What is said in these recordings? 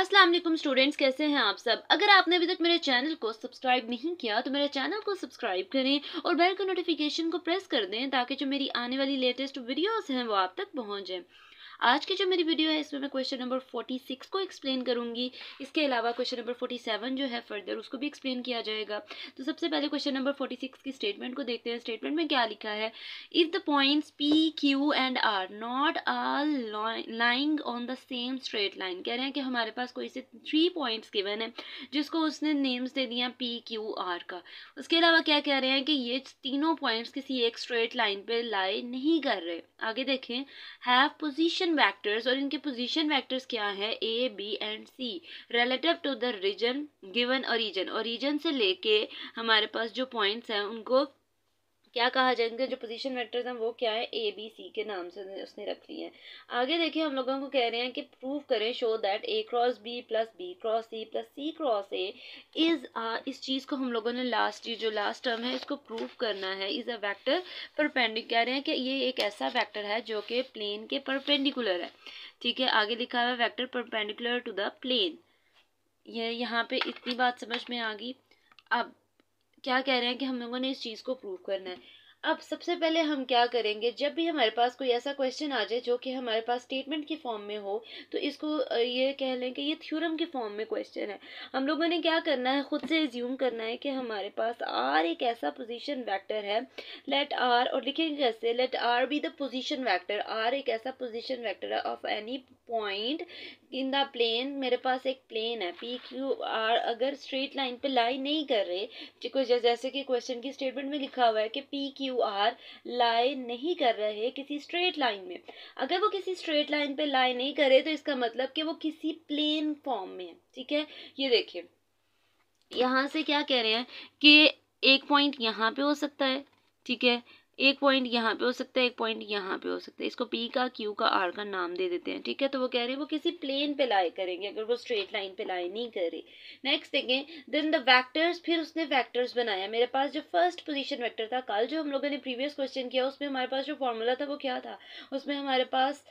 अस्सलाम वालेकुम स्टूडेंट्स कैसे हैं आप सब अगर आपने अभी तक मेरे चैनल को सब्सक्राइब नहीं किया तो मेरे चैनल को सब्सक्राइब करें और बेल का नोटिफिकेशन को प्रेस कर दें ताकि जो मेरी आने वाली लेटेस्ट वीडियोस हैं वो आप तक पहुंच जाएं आज की जो मेरी वीडियो है इसमें मैं क्वेश्चन नंबर फोर्टी सिक्स को एक्सप्लेन करूंगी इसके अलावा क्वेश्चन नंबर फोर्टी सेवन जो है फर्दर उसको भी एक्सप्लेन किया जाएगा तो सबसे पहले क्वेश्चन नंबर फोर्टी सिक्स की स्टेटमेंट को देखते हैं स्टेटमेंट में क्या लिखा है if the points P Q and R not are lying on the same straight line कह रहे हैं कि हमारे पास कोई से थ्री पॉइंट्स गिवन है जिसको उसने नेम्स दे दिया पी क्यू आर का उसके अलावा क्या कह रहे हैं कि ये तीनों पॉइंट्स किसी एक स्ट्रेट लाइन पे लाई नहीं कर रहे आगे देखें हैव पोजीशन पोजीशन वेक्टर्स और इनके पोजीशन वेक्टर्स क्या है A B and C relative to the region given origin origin से लेके हमारे पास जो पॉइंट्स हैं उनको क्या कहा जाएंगे जो पोजीशन वेक्टर्स हैं वो क्या है ए बी सी के नाम से उसने रख ली है आगे देखिए हम लोगों को कह रहे हैं कि प्रूव करें show that A cross B plus B cross C plus C cross A is इस चीज़ को हम लोगों ने लास्ट जो लास्ट टर्म है इसको प्रूव करना है इज़ अ वैक्टर परपेंडिक कह रहे हैं कि ये एक ऐसा वैक्टर है जो कि प्लेन के परपेंडिकुलर है ठीक है आगे लिखा हुआ है vector perpendicular to the plane ये यहाँ पे इतनी बात समझ में आ गई अब क्या कह रहे हैं कि हम लोगों ने इस चीज़ को प्रूव करना है अब सबसे पहले हम क्या करेंगे जब भी हमारे पास कोई ऐसा क्वेश्चन आ जाए जो कि हमारे पास स्टेटमेंट की फॉर्म में हो तो इसको ये कह लें कि ये थ्योरम के फॉर्म में क्वेश्चन है हम लोगों ने क्या करना है ख़ुद से एज्यूम करना है कि हमारे पास आर एक ऐसा पोजीशन वेक्टर है लेट आर और लिखेंगे कैसे let R be the position vector R एक ऐसा पोजिशन वैक्टर है of any point in the plane मेरे पास एक प्लेन है पी क्यू आर अगर स्ट्रेट लाइन पे लाई नहीं कर रहे जैसे कि क्वेश्चन की स्टेटमेंट में लिखा हुआ है कि पी क्यू आर लाई नहीं कर रहे किसी स्ट्रेट लाइन में अगर वो किसी स्ट्रेट लाइन पे लाई नहीं करे तो इसका मतलब कि वो किसी प्लेन फॉर्म में है ठीक है ये देखिए यहाँ से क्या कह रहे हैं कि एक पॉइंट यहाँ पे हो सकता है ठीक है एक पॉइंट यहाँ पे हो सकता है एक पॉइंट यहाँ पे हो सकता है इसको पी का क्यू का आर का नाम दे देते हैं ठीक है तो वो कह रहे हैं वो किसी प्लेन पे लाए करेंगे अगर वो स्ट्रेट लाइन पे लाए नहीं करे नेक्स्ट देखें देन द वैक्टर्स फिर उसने वैक्टर्स बनाया मेरे पास जो फर्स्ट पोजिशन वैक्टर था कल जो हम लोगों ने प्रीवियस क्वेश्चन किया उसमें हमारे पास जो फॉर्मूला था वो क्या था उसमें हमारे पास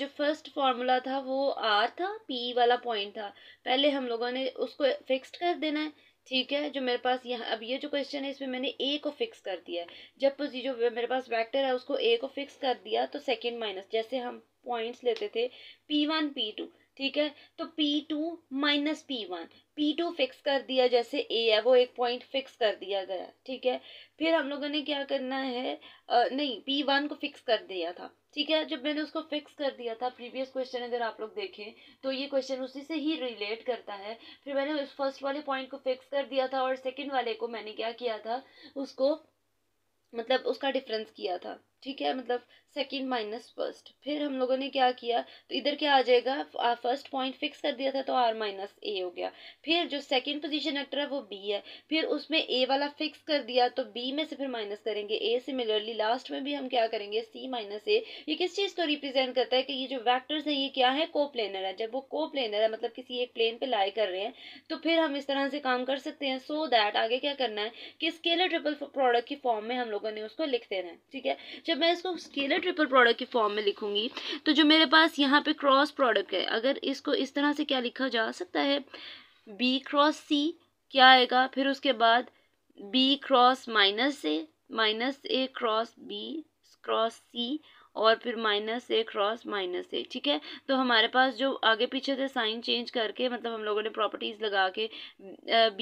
जो फर्स्ट फार्मूला था वो आर था पी वाला पॉइंट था पहले हम लोगों ने उसको फिक्सड कर देना है ठीक है जो मेरे पास यहाँ अब ये जो क्वेश्चन है इसमें मैंने ए को फिक्स कर दिया है जब जो मेरे पास वेक्टर है उसको ए को फिक्स कर दिया तो सेकंड माइनस जैसे हम पॉइंट्स लेते थे पी वन पी टू ठीक है तो P two minus P one P two fix कर दिया जैसे ए है वो एक पॉइंट फिक्स कर दिया गया ठीक है फिर हम लोगों ने क्या करना है आ, नहीं पी वन को फिक्स कर दिया था ठीक है जब मैंने उसको फिक्स कर दिया था प्रीवियस क्वेश्चन अगर आप लोग देखें तो ये क्वेश्चन उसी से ही रिलेट करता है फिर मैंने उस फर्स्ट वाले पॉइंट को फिक्स कर दिया था और सेकेंड वाले को मैंने क्या किया था उसको मतलब उसका डिफरेंस किया था ठीक है मतलब सेकेंड माइनस फर्स्ट फिर हम लोगों ने क्या किया तो इधर क्या आ जाएगा फर्स्ट पॉइंट फिक्स कर दिया था तो आर माइनस ए हो गया फिर जो सेकेंड पोजीशन एक्टर है वो बी है फिर उसमें ए वाला फिक्स कर दिया तो बी में से फिर माइनस करेंगे ए सिमिलरली लास्ट में भी हम क्या करेंगे सी माइनस ए ये किस चीज़ को रिप्रेजेंट करता है कि ये जो वैक्टर्स हैं ये क्या है को प्लेनर है जब वो को प्लेनर है मतलब किसी एक प्लेन पर लाई कर रहे हैं तो फिर हम इस तरह से काम कर सकते हैं सो so दैट आगे क्या करना है कि स्केलर ट्रिपल प्रोडक्ट की फॉर्म में हम लोगों ने उसको लिख देना है ठीक है जब मैं इसको स्केलर ट्रिपल प्रोडक्ट के फॉर्म में लिखूंगी तो जो मेरे पास यहाँ पे क्रॉस प्रोडक्ट है अगर इसको इस तरह से क्या लिखा जा सकता है बी क्रॉस सी क्या आएगा फिर उसके बाद B cross minus A minus A cross B cross C और फिर minus A cross minus A ठीक है तो हमारे पास जो आगे पीछे थे साइन चेंज करके मतलब हम लोगों ने प्रॉपर्टीज़ लगा के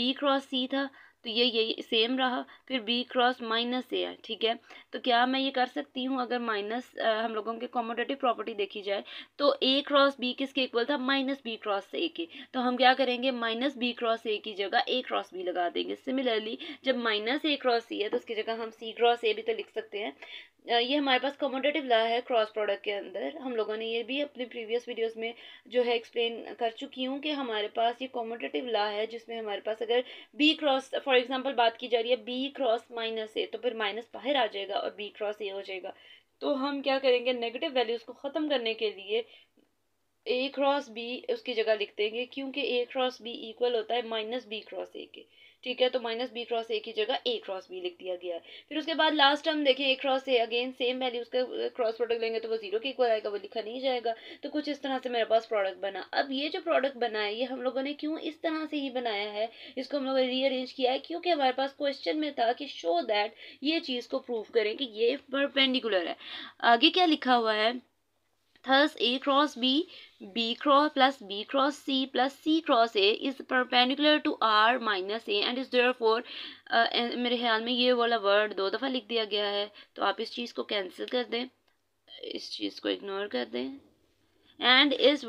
बी क्रॉस सी था तो ये यही सेम रहा फिर बी क्रॉस माइनस ए है ठीक है तो क्या मैं ये कर सकती हूँ अगर माइनस हम लोगों के कॉमोडेटिव प्रॉपर्टी देखी जाए तो ए क्रॉस बी किसके इक्वल था माइनस बी क्रॉस ए के तो हम क्या करेंगे माइनस बी क्रॉस ए की जगह ए क्रॉस बी लगा देंगे सिमिलरली जब माइनस ए क्रॉस सी है तो उसकी जगह हम सी क्रॉस ए भी तो लिख सकते हैं ये हमारे पास कॉमोडेटिव ला है क्रॉस प्रोडक्ट के अंदर हम लोगों ने ये भी अपने प्रीवियस वीडियोस में जो है एक्सप्लेन कर चुकी हूँ कि हमारे पास ये कॉमोडेटिव ला है जिसमें हमारे पास अगर बी क्रॉस फॉर एग्जाम्पल बात की जा रही है बी क्रॉस माइनस ए तो फिर माइनस बाहर आ जाएगा और बी क्रॉस ए हो जाएगा तो हम क्या करेंगे नेगेटिव वैल्यूज़ को ख़त्म करने के लिए ए क्रॉस बी उसकी जगह लिख देंगे क्योंकि ए क्रॉस बी इक्वल होता है माइनस बी क्रॉस ए के ठीक है तो माइनस बी क्रॉस ए की जगह ए क्रॉस बी लिख दिया गया है फिर उसके बाद लास्ट टर्म देखें A cross A again same value उसका क्रॉस प्रोडक्ट लेंगे तो वो जीरो के इक्वल आएगा वो लिखा नहीं जाएगा तो कुछ इस तरह से मेरे पास प्रोडक्ट बना अब ये जो प्रोडक्ट बना है ये हम लोगों ने क्यों इस तरह से ही बनाया है इसको हम लोगों ने रीअरेंज किया है क्योंकि हमारे पास क्वेश्चन में था कि शो दैट ये चीज़ को प्रूव करें कि ये परपेंडिकुलर है आगे क्या लिखा हुआ है thus A cross B b cross plus b cross c plus c cross a is perpendicular to r minus a and is therefore uh, मेरे ख्याल में ये वाला वर्ड दो दफ़ा लिख दिया गया है तो आप इस चीज़ को कैंसिल कर दें इस चीज़ को इग्नोर कर दें and is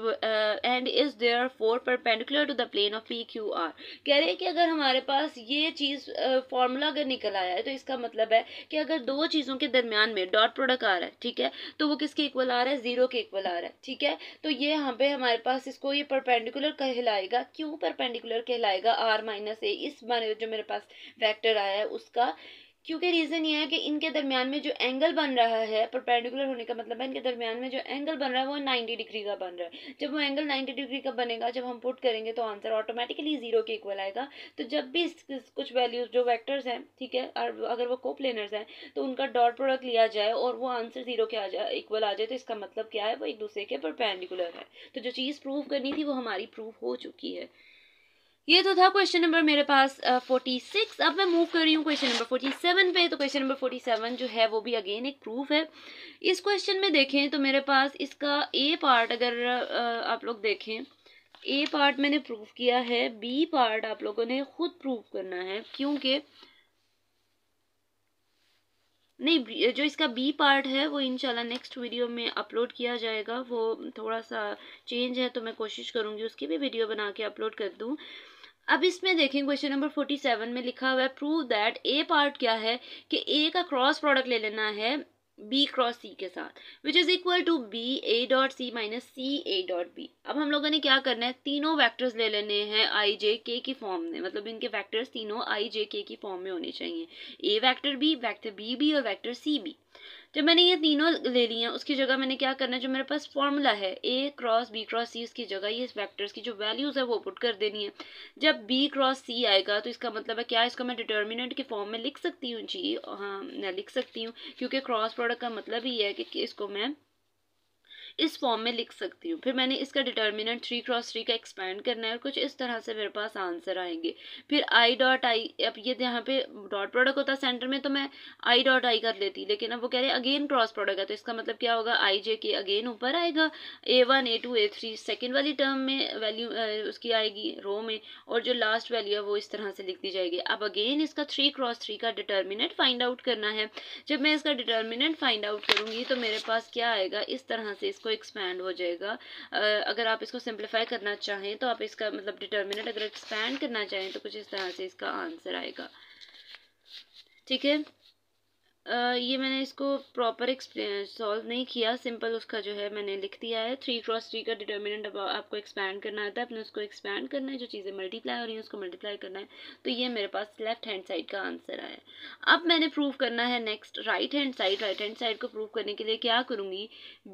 and is there for perpendicular to the plane of P Q R कह रहे हैं कि अगर हमारे पास ये चीज़ फार्मूला अगर निकल आया है तो इसका मतलब है कि अगर दो चीज़ों के दरमियान में डॉट प्रोडक्ट आ रहा है ठीक है तो वो किसके इक्वल आ रहा है जीरो के इक्वल आ रहा है ठीक है तो ये यहाँ पे हमारे पास इसको ये परपेंडिकुलर कहलाएगा क्यों परपेंडिकुलर कहलाएगा आर माइनस ए इस जो मेरे पास वैक्टर आया है उसका क्योंकि रीज़न ये है कि इनके दरमियान में जो एंगल बन रहा है परपेंडिकुलर होने का मतलब है इनके दरमियान में जो एंगल बन रहा है वो 90 डिग्री का बन रहा है जब वो एंगल 90 डिग्री का बनेगा जब हम पुट करेंगे तो आंसर ऑटोमेटिकली जीरो के इक्वल आएगा तो जब भी इस, इस कुछ वैल्यूज जो वैक्टर्स हैं ठीक है और अगर वो कोप लेनर्स हैं तो उनका डॉट प्रोडक्ट लिया जाए और वो आंसर जीरो के आ जाए इक्वल आ जाए तो इसका मतलब क्या है वो एक दूसरे के परपेंडिकुलर है तो जो चीज़ प्रूव करनी थी वो हमारी प्रूव हो चुकी है ये तो था क्वेश्चन नंबर मेरे पास फोर्टी uh, सिक्स अब मैं मूव कर रही हूँ क्वेश्चन नंबर फोर्टी सेवन पे तो क्वेश्चन नंबर फोर्टी सेवन जो है वो भी अगेन एक प्रूफ है इस क्वेश्चन में देखें तो मेरे पास इसका ए पार्ट अगर uh, आप लोग देखें ए पार्ट मैंने प्रूफ किया है बी पार्ट आप लोगों ने खुद प्रूफ करना है क्योंकि नहीं जो इसका बी पार्ट है वो इंशाल्लाह नेक्स्ट वीडियो में अपलोड किया जाएगा वो थोड़ा सा चेंज है तो मैं कोशिश करूँगी उसकी भी वीडियो बना के अपलोड कर दूँ अब इसमें देखें क्वेश्चन नंबर फोर्टी सेवन में लिखा हुआ है प्रूव दैट ए पार्ट क्या है कि ए का क्रॉस प्रोडक्ट ले लेना है बी क्रॉस सी के साथ which is equal to B A dot C minus C A dot B अब हम लोगों ने क्या करना है तीनों वैक्टर्स ले लेने हैं आई जे के की फॉर्म में मतलब इनके वैक्टर्स तीनों आई जे के की फॉर्म में होने चाहिए A vector B vector B B और वैक्टर सी बी जब मैंने ये तीनों ले ली हैं उसकी जगह मैंने क्या करना है जो मेरे पास फॉर्मूला है A cross B cross C उसकी जगह ये वैक्टर्स की जो वैल्यूज़ है वो पुट कर देनी है जब बी क्रॉस सी आएगा तो इसका मतलब है क्या इसको मैं डिटर्मिनेंट के फॉर्म में लिख सकती हूँ जी हाँ मैं लिख सकती हूँ क्योंकि क्रॉस प्रोडक्ट का मतलब ही है कि, कि इसको मैं इस फॉर्म में लिख सकती हूँ फिर मैंने इसका डिटर्मिनेंट थ्री क्रॉस थ्री का एक्सपैंड करना है और कुछ इस तरह से मेरे पास आंसर आएंगे फिर आई डॉट आई अब ये यहाँ पे डॉट प्रोडक्ट होता सेंटर में तो मैं आई डॉट आई कर लेती लेकिन अब वो कह रहे हैं अगेन क्रॉस प्रोडक्ट है तो इसका मतलब क्या होगा आई जे के अगेन ऊपर आएगा A one A two A three second वाली टर्म में वैल्यू उसकी आएगी रो में और जो लास्ट वैल्यू है वो इस तरह से लिख दी जाएगी अब अगेन इसका थ्री क्रॉस थ्री का डिटर्मिनेंट फाइंड आउट करना है जब मैं इसका डिटर्मिनेंट फाइंड आउट करूँगी तो मेरे पास क्या आएगा इस तरह से इस इसको एक्सपैंड हो जाएगा अगर आप इसको सिंप्लीफाई करना चाहें तो आप इसका मतलब डिटर्मिनेट अगर एक्सपैंड करना चाहें तो कुछ इस तरह से इसका आंसर आएगा ठीक है ये मैंने इसको प्रॉपर एक्सप्लेन सॉल्व नहीं किया सिंपल उसका जो है मैंने लिख दिया है थ्री क्रॉस थ्री का डिटर्मिनेंट आपको एक्सपैंड करना आता है अपने उसको एक्सपैंड करना है जो चीज़ें मल्टीप्लाई हो रही हैं उसको मल्टीप्लाई करना है तो ये मेरे पास लेफ्ट हैंड साइड का आंसर आया अब मैंने प्रूव करना है next right hand side right hand side को प्रूव करने के लिए क्या करूँगी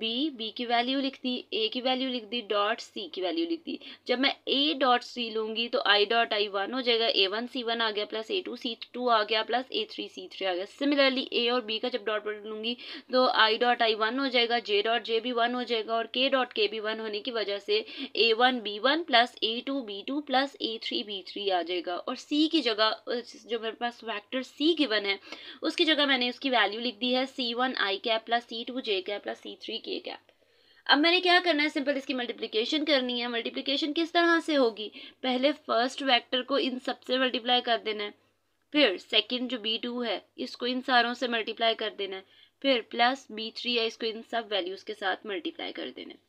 बी बी की वैल्यू लिख दी ए की वैल्यू लिख दी डॉट सी की वैल्यू लिख दी जब मैं ए डॉट सी लूँगी तो आई डॉट आई वन हो जाएगा ए वन सी वन आ गया plus A two C two आ गया plus A three C three आ गया सिमिलरली ए और बी का जब डॉट प्रोडक्ट लूँगी तो आई डॉट आई वन हो जाएगा जे डॉट जे भी वन हो जाएगा और के डॉट के भी वन होने की वजह से A one B one plus A two B two plus A three B three आ जाएगा और सी की जगह जो मेरे पास वैक्टर सी गिवन है उसकी जगह मैंने उसकी वैल्यू लिख दी है C one I cap plus C two J cap plus C three K cap अब मैंने क्या करना है सिंपल इसकी मल्टीप्लिकेशन करनी है मल्टीप्लिकेशन किस तरह से होगी पहले फर्स्ट वेक्टर को इन सबसे मल्टीप्लाई कर देना है फिर सेकंड जो बी टू है इसको इन सारों से मल्टीप्लाई कर देना है फिर प्लस बी थ्री है इसको इन सब वैल्यूज़ के साथ मल्टीप्लाई कर देना है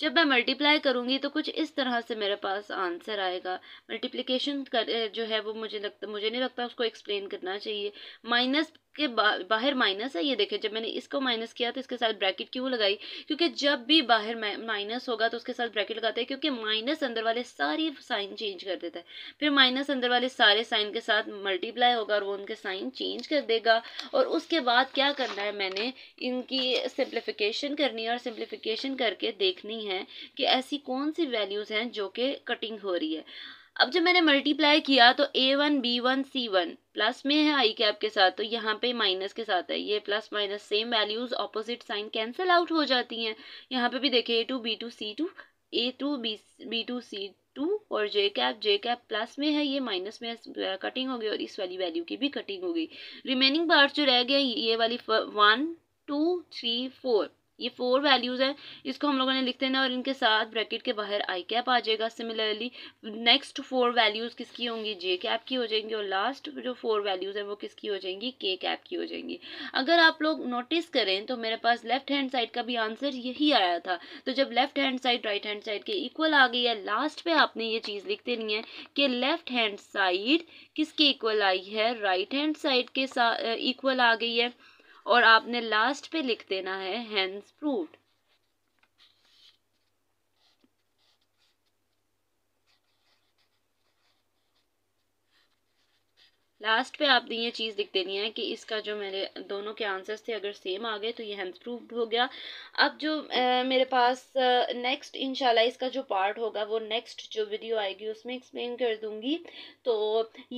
जब मैं मल्टीप्लाई करूंगी तो कुछ इस तरह से मेरे पास आंसर आएगा मल्टीप्लिकेशन कर जो है वो मुझे लगता मुझे नहीं लगता उसको एक्सप्लेन करना चाहिए माइनस के बा, बाहर माइनस है ये देखें जब मैंने इसको माइनस किया तो इसके साथ ब्रैकेट क्यों लगाई क्योंकि जब भी बाहर माइनस होगा तो उसके साथ ब्रैकेट लगाते हैं क्योंकि माइनस अंदर वाले सारी साइन चेंज कर देता है फिर माइनस अंदर वाले सारे साइन के साथ मल्टीप्लाई होगा और वो उनके साइन चेंज कर देगा और उसके बाद क्या करना है मैंने इनकी सिंप्लीफिकेशन करनी है और सिंप्लीफिकेशन करके देखनी है कि ऐसी कौन सी वैल्यूज़ हैं जो कि कटिंग हो रही है अब जब मैंने मल्टीप्लाई किया तो A one B one C one plus में है आई कैप के साथ तो यहाँ पे माइनस के साथ है ये plus minus same values opposite sign cancel out हो जाती हैं यहाँ पे भी देखिए A two B two C two A two B B two C two और J cap J cap plus में है ये माइनस में कटिंग हो गई और इस वाली वैल्यू की भी कटिंग हो गई रिमेनिंग पार्ट जो रह गए ये वाली वन टू थ्री फोर ये फोर वैल्यूज़ हैं इसको हम लोगों ने लिख देना और इनके साथ ब्रैकेट के बाहर आई कैप आ जाएगा सिमिलरली नेक्स्ट फोर वैल्यूज़ किसकी होंगी जे कैप की हो जाएंगी और लास्ट जो फोर वैल्यूज़ हैं वो किसकी हो जाएंगी के कैप की हो जाएंगी अगर आप लोग नोटिस करें तो मेरे पास लेफ्ट हैंड साइड का भी आंसर यही आया था तो जब left hand side right hand side के इक्वल आ गई है लास्ट पे आपने ये चीज़ लिख देनी है कि लेफ्ट हैंड साइड किसके इक्वल आई है राइट हैंड साइड के इक्वल आ गई है और आपने लास्ट पे लिख देना है हैंस प्रूव्ड लास्ट पे आपने ये चीज़ दिख देनी है कि इसका जो मेरे दोनों के आंसर्स थे अगर सेम आ गए तो ये हैंड्स प्रूफ हो गया अब जो आ, मेरे पास नेक्स्ट इंशाल्लाह इसका जो पार्ट होगा वो नेक्स्ट जो वीडियो आएगी उसमें एक्सप्लेन कर दूँगी तो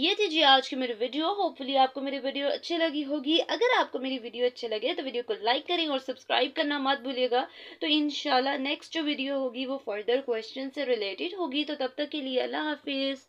ये थी जी आज की मेरी वीडियो होपफुली आपको मेरी वीडियो अच्छी लगी होगी अगर आपको मेरी वीडियो अच्छी लगे तो वीडियो को लाइक करें और सब्सक्राइब करना मत भूलिएगा तो इन नेक्स्ट जो वीडियो होगी वो फर्दर क्वेश्चन से रिलेटेड होगी तो तब तक के लिए अल्लाह हाफिज़